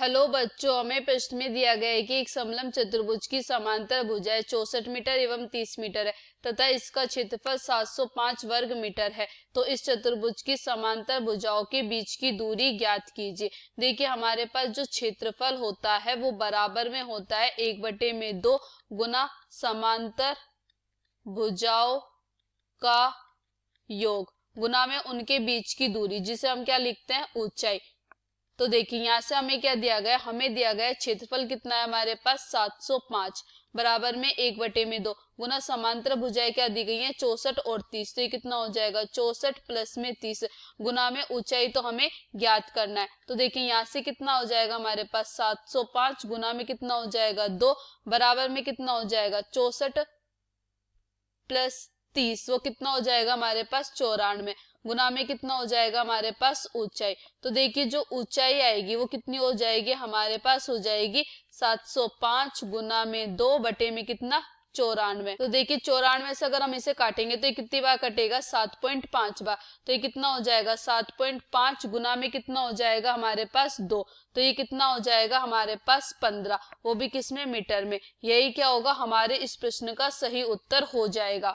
hello बच्चों हमें प्रश्न में दिया गया है कि एक समलम चतुर्भुज की समांतर भुजाएं चौसठ मीटर एवं तीस मीटर है तथा इसका क्षेत्रफल 705 वर्ग मीटर है तो इस चतुर्भुज की समांतर भुजाओं के बीच की दूरी ज्ञात कीजिए देखिए हमारे पास जो क्षेत्रफल होता है वो बराबर में होता है एक बटे में दो गुना समांतर भुजाओ का योग गुना में उनके बीच की दूरी जिसे हम क्या लिखते हैं ऊंचाई तो देखिए यहाँ से हमें क्या दिया गया हमें दिया गया क्षेत्रफल कितना है हमारे पास 705 बराबर में एक बटे में दो गुना समांतर भुजाएं क्या दी गई है चौसठ और तीस तो ये कितना हो जाएगा चौसठ प्लस में तीस गुना में ऊंचाई तो हमें ज्ञात करना है तो देखिए यहाँ से कितना हो जाएगा हमारे पास 705 गुना में कितना हो जाएगा दो बराबर में कितना हो जाएगा चौसठ प्लस तीस वो कितना हो जाएगा हमारे पास चौरानवे गुना में कितना हो जाएगा हमारे पास ऊंचाई तो देखिए जो ऊंचाई आएगी वो कितनी हो जाएगी हमारे पास हो जाएगी 705 गुना में दो बटे में कितना चौरानवे तो देखिए चौरानवे से अगर हम इसे काटेंगे तो ये कितनी बार कटेगा सात पॉइंट पांच बार तो ये कितना हो जाएगा सात पॉइंट पांच गुना में कितना हो जाएगा हमारे पास दो तो ये कितना हो जाएगा हमारे पास पंद्रह वो भी किसमें मीटर में यही क्या होगा हमारे इस प्रश्न का सही उत्तर हो जाएगा